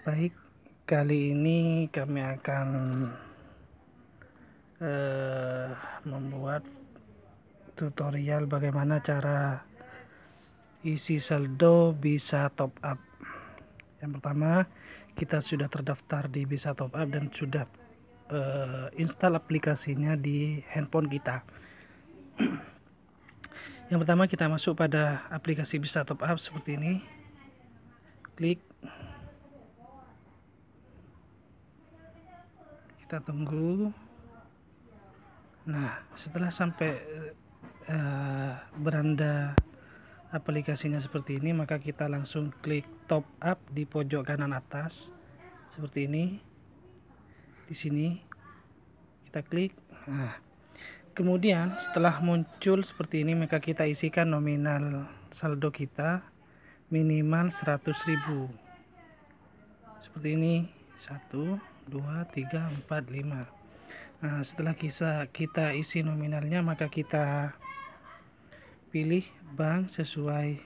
Baik, kali ini kami akan uh, membuat tutorial bagaimana cara isi saldo bisa top up. Yang pertama, kita sudah terdaftar di bisa top up dan sudah uh, install aplikasinya di handphone kita. Yang pertama kita masuk pada aplikasi bisa top up seperti ini. Klik kita tunggu nah setelah sampai uh, beranda aplikasinya seperti ini maka kita langsung klik top up di pojok kanan atas seperti ini di sini kita klik nah kemudian setelah muncul seperti ini maka kita isikan nominal saldo kita minimal 100.000 seperti ini 1 2 3 4 5 nah setelah kita, kita isi nominalnya maka kita pilih bank sesuai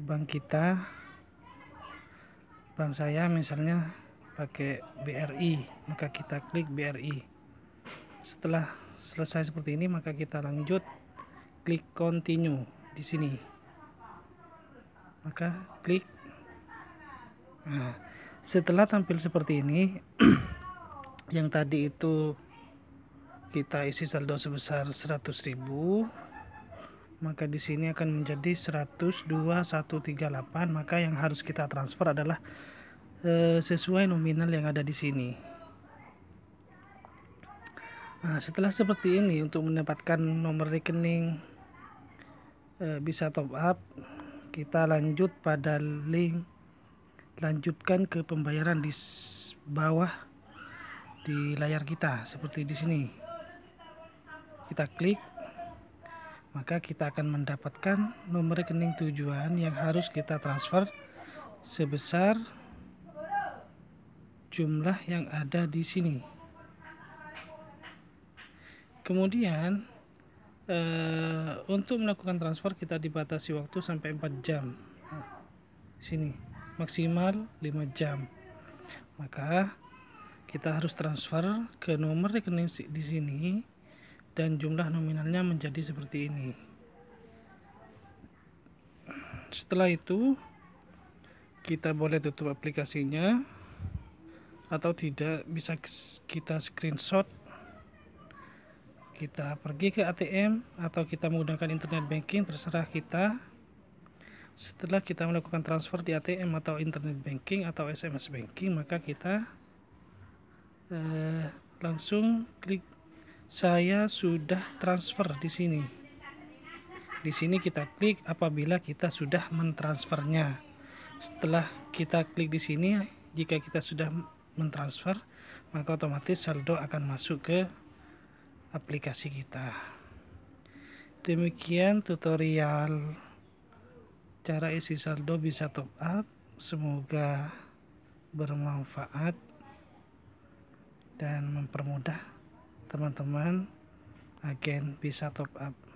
bank kita bank saya misalnya pakai BRI maka kita klik BRI setelah selesai seperti ini maka kita lanjut klik continue di sini maka klik nah setelah tampil seperti ini yang tadi itu kita isi saldo sebesar 100.000 maka di sini akan menjadi 102.138 maka yang harus kita transfer adalah e, sesuai nominal yang ada di sini nah setelah seperti ini untuk mendapatkan nomor rekening e, bisa top up kita lanjut pada link lanjutkan ke pembayaran di bawah di layar kita seperti di sini kita klik maka kita akan mendapatkan nomor rekening tujuan yang harus kita transfer sebesar jumlah yang ada di sini kemudian eh, untuk melakukan transfer kita dibatasi waktu sampai 4 jam nah, sini maksimal 5 jam maka kita harus transfer ke nomor rekening di sini dan jumlah nominalnya menjadi seperti ini setelah itu kita boleh tutup aplikasinya atau tidak bisa kita screenshot kita pergi ke ATM atau kita menggunakan internet banking terserah kita setelah kita melakukan transfer di ATM atau internet banking atau SMS banking, maka kita eh, langsung klik saya sudah transfer di sini. Di sini kita klik apabila kita sudah mentransfernya. Setelah kita klik di sini, jika kita sudah mentransfer, maka otomatis saldo akan masuk ke aplikasi kita. Demikian tutorial cara isi saldo bisa top up semoga bermanfaat dan mempermudah teman-teman agen bisa top up